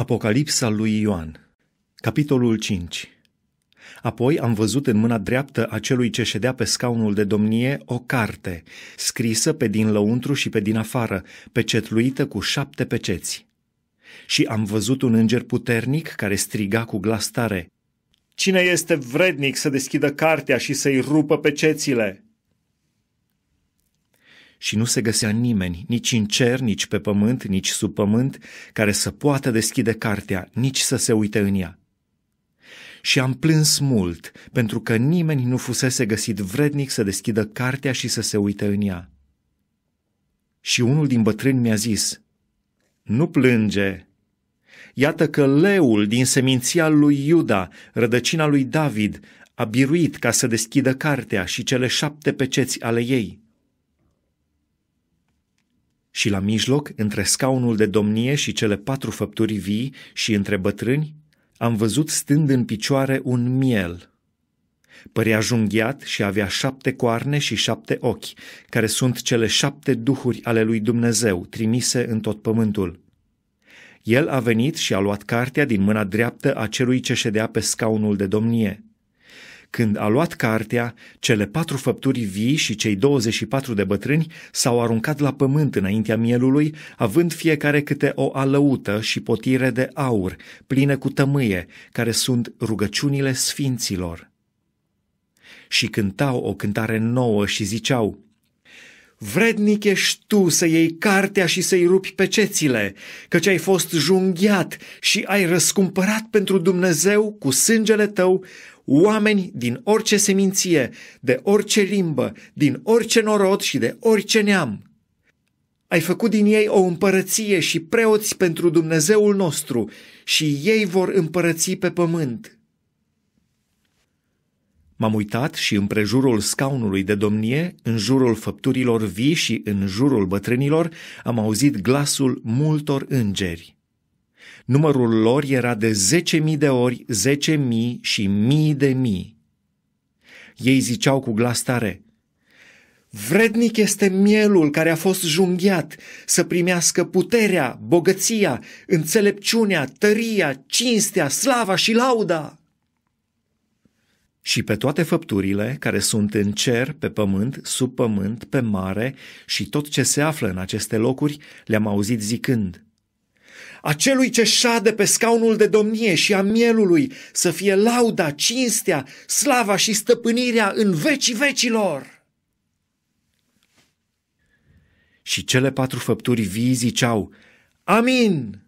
Apocalipsa lui Ioan Capitolul 5 Apoi am văzut în mâna dreaptă a celui ce ședea pe scaunul de domnie o carte, scrisă pe din lăuntru și pe din afară, pecetluită cu șapte peceți. Și am văzut un înger puternic care striga cu glas tare, Cine este vrednic să deschidă cartea și să-i rupă pecețile?" și nu se găsea nimeni, nici în cer, nici pe pământ, nici sub pământ, care să poată deschide cartea, nici să se uite în ea. Și am plâns mult, pentru că nimeni nu fusese găsit vrednic să deschidă cartea și să se uite în ea. Și unul din bătrâni mi-a zis, Nu plânge! Iată că leul din seminția lui Iuda, rădăcina lui David, a biruit ca să deschidă cartea și cele șapte peceți ale ei.” și la mijloc, între scaunul de domnie și cele patru făpturi vii și între bătrâni, am văzut stând în picioare un miel. Părea junghiat și avea șapte coarne și șapte ochi, care sunt cele șapte duhuri ale lui Dumnezeu, trimise în tot pământul. El a venit și a luat cartea din mâna dreaptă a celui ce ședea pe scaunul de domnie. Când a luat cartea, cele patru făpturi vii și cei 24 de bătrâni s-au aruncat la pământ înaintea mielului, având fiecare câte o alăută și potire de aur, pline cu tămâie, care sunt rugăciunile sfinților. Și cântau o cântare nouă și ziceau, Vrednic ești tu să iei cartea și să-i rupi pecețile, căci ai fost junghiat și ai răscumpărat pentru Dumnezeu cu sângele tău oameni din orice seminție, de orice limbă, din orice norod și de orice neam. Ai făcut din ei o împărăție și preoți pentru Dumnezeul nostru și ei vor împărăți pe pământ. M-am uitat și în prejurul scaunului de domnie, în jurul făpturilor vii și în jurul bătrânilor, am auzit glasul multor îngeri. Numărul lor era de zece mii de ori zece mii și mii de mii. Ei ziceau cu glas tare, Vrednic este mielul care a fost junghiat să primească puterea, bogăția, înțelepciunea, tăria, cinstea, slava și lauda!" și pe toate făpturile care sunt în cer, pe pământ, sub pământ, pe mare și tot ce se află în aceste locuri, le-am auzit zicând. Acelui ce șade pe scaunul de domnie și a mielului să fie lauda, cinstea, slava și stăpânirea în vecii vecilor. Și cele patru făpturi vii ziceau, Amin!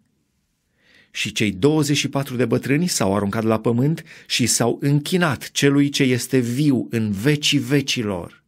Și cei 24 de bătrâni s-au aruncat la pământ și s-au închinat celui ce este viu în vecii vecilor.